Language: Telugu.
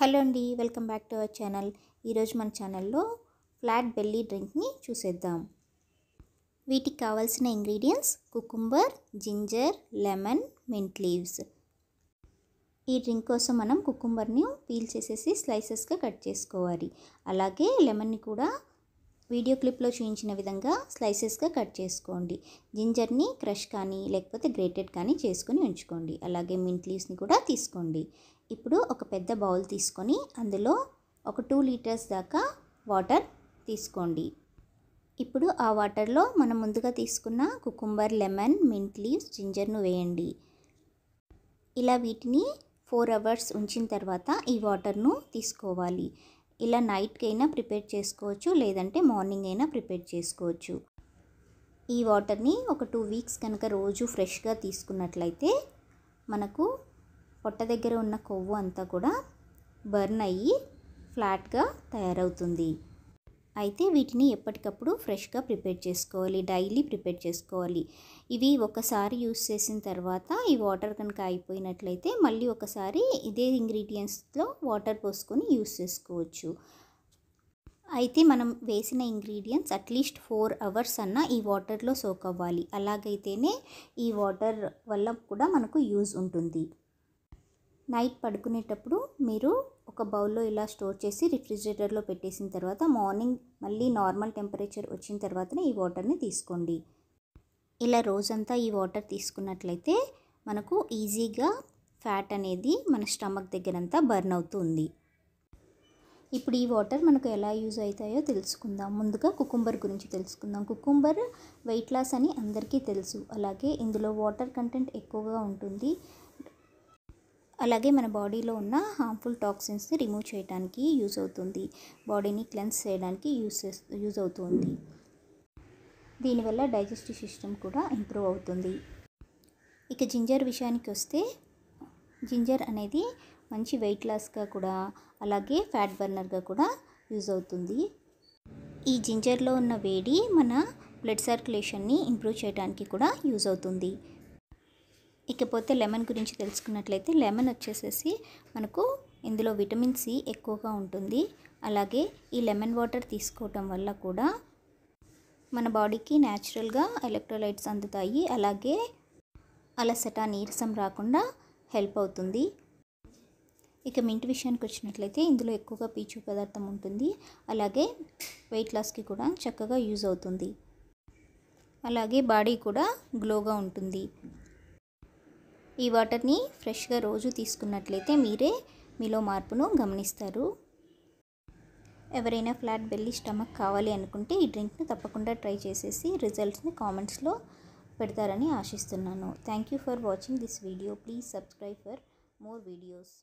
హలో అండి welcome back to our channel ఈరోజు మన ఛానల్లో ఫ్లాట్ బెల్లీ డ్రింక్ని చూసేద్దాం వీటికి కావాల్సిన ingredients cucumber ginger lemon mint leaves ఈ డ్రింక్ కోసం మనం కుకుంబర్ని పీల్ చేసేసి స్లైసెస్గా కట్ చేసుకోవాలి అలాగే లెమన్ని కూడా వీడియో క్లిప్లో చూపించిన విధంగా స్లైసెస్గా కట్ చేసుకోండి జింజర్ని క్రష్ కానీ లేకపోతే గ్రేటెడ్ కానీ చేసుకుని ఉంచుకోండి అలాగే మింట్ లీవ్స్ని కూడా తీసుకోండి ఇప్పుడు ఒక పెద్ద బౌల్ తీసుకొని అందులో ఒక టూ లీటర్స్ దాకా వాటర్ తీసుకోండి ఇప్పుడు ఆ వాటర్లో మనం ముందుగా తీసుకున్న కుకుంబర్ లెమన్ మింట్ లీవ్స్ జింజర్ను వేయండి ఇలా వీటిని ఫోర్ అవర్స్ ఉంచిన తర్వాత ఈ వాటర్ను తీసుకోవాలి ఇలా నైట్కైనా ప్రిపేర్ చేసుకోవచ్చు లేదంటే మార్నింగ్ అయినా ప్రిపేర్ చేసుకోవచ్చు ఈ వాటర్ని ఒక టూ వీక్స్ కనుక రోజు ఫ్రెష్గా తీసుకున్నట్లయితే మనకు పొట్ట దగ్గర ఉన్న కొవ్వు అంతా కూడా బర్న్ అయ్యి ఫ్లాట్గా తయారవుతుంది అయితే వీటిని ఎప్పటికప్పుడు ఫ్రెష్గా ప్రిపేర్ చేసుకోవాలి డైలీ ప్రిపేర్ చేసుకోవాలి ఇవి ఒకసారి యూస్ చేసిన తర్వాత ఈ వాటర్ కనుక అయిపోయినట్లయితే మళ్ళీ ఒకసారి ఇదే ఇంగ్రీడియంట్స్లో వాటర్ పోసుకొని యూస్ చేసుకోవచ్చు అయితే మనం వేసిన ఇంగ్రీడియంట్స్ అట్లీస్ట్ ఫోర్ అవర్స్ అన్న ఈ వాటర్లో సోక్ అవ్వాలి అలాగైతేనే ఈ వాటర్ వల్ల కూడా మనకు యూజ్ ఉంటుంది నైట్ పడుకునేటప్పుడు మీరు ఒక బౌల్లో ఇలా స్టోర్ చేసి రిఫ్రిజిరేటర్లో పెట్టేసిన తర్వాత మార్నింగ్ మళ్ళీ నార్మల్ టెంపరేచర్ వచ్చిన తర్వాతనే ఈ వాటర్ని తీసుకోండి ఇలా రోజంతా ఈ వాటర్ తీసుకున్నట్లయితే మనకు ఈజీగా ఫ్యాట్ అనేది మన స్టమక్ దగ్గరంతా బర్న్ అవుతుంది ఇప్పుడు ఈ వాటర్ మనకు ఎలా యూజ్ అవుతాయో తెలుసుకుందాం ముందుగా కుకుంబర్ గురించి తెలుసుకుందాం కుకుంబర్ వెయిట్ లాస్ అని అందరికీ తెలుసు అలాగే ఇందులో వాటర్ కంటెంట్ ఎక్కువగా ఉంటుంది అలాగే మన బాడీలో ఉన్న హార్మ్ఫుల్ టాక్సిన్స్ని రిమూవ్ చేయడానికి యూజ్ అవుతుంది బాడీని క్లెన్స్ చేయడానికి యూజ్ యూజ్ అవుతుంది దీనివల్ల డైజెస్టివ్ సిస్టమ్ కూడా ఇంప్రూవ్ అవుతుంది ఇక జింజర్ విషయానికి వస్తే జింజర్ అనేది మంచి వెయిట్ లాస్గా కూడా అలాగే ఫ్యాట్ బర్నర్గా కూడా యూజ్ అవుతుంది ఈ జింజర్లో ఉన్న వేడి మన బ్లడ్ సర్క్యులేషన్ని ఇంప్రూవ్ చేయడానికి కూడా యూజ్ అవుతుంది ఇకపోతే లెమన్ గురించి తెలుసుకున్నట్లయితే లెమన్ వచ్చేసేసి మనకు ఇందులో విటమిన్ సి ఎక్కువగా ఉంటుంది అలాగే ఈ లెమన్ వాటర్ తీసుకోవటం వల్ల కూడా మన బాడీకి న్యాచురల్గా ఎలక్ట్రోలైట్స్ అందుతాయి అలాగే అలసట నీరసం రాకుండా హెల్ప్ అవుతుంది ఇక మింట్ విషయానికి వచ్చినట్లయితే ఇందులో ఎక్కువగా పీచు పదార్థం ఉంటుంది అలాగే వెయిట్ లాస్కి కూడా చక్కగా యూజ్ అవుతుంది అలాగే బాడీ కూడా గ్లోగా ఉంటుంది ఈ వాటర్ని ఫ్రెష్గా రోజు తీసుకున్నట్లయితే మీరే మీలో మార్పును గమనిస్తారు ఎవరైనా ఫ్లాట్ బెల్లి స్టమక్ కావాలి అనుకుంటే ఈ డ్రింక్ని తప్పకుండా ట్రై చేసేసి రిజల్ట్స్ని కామెంట్స్లో పెడతారని ఆశిస్తున్నాను thank you for watching this video please subscribe for more videos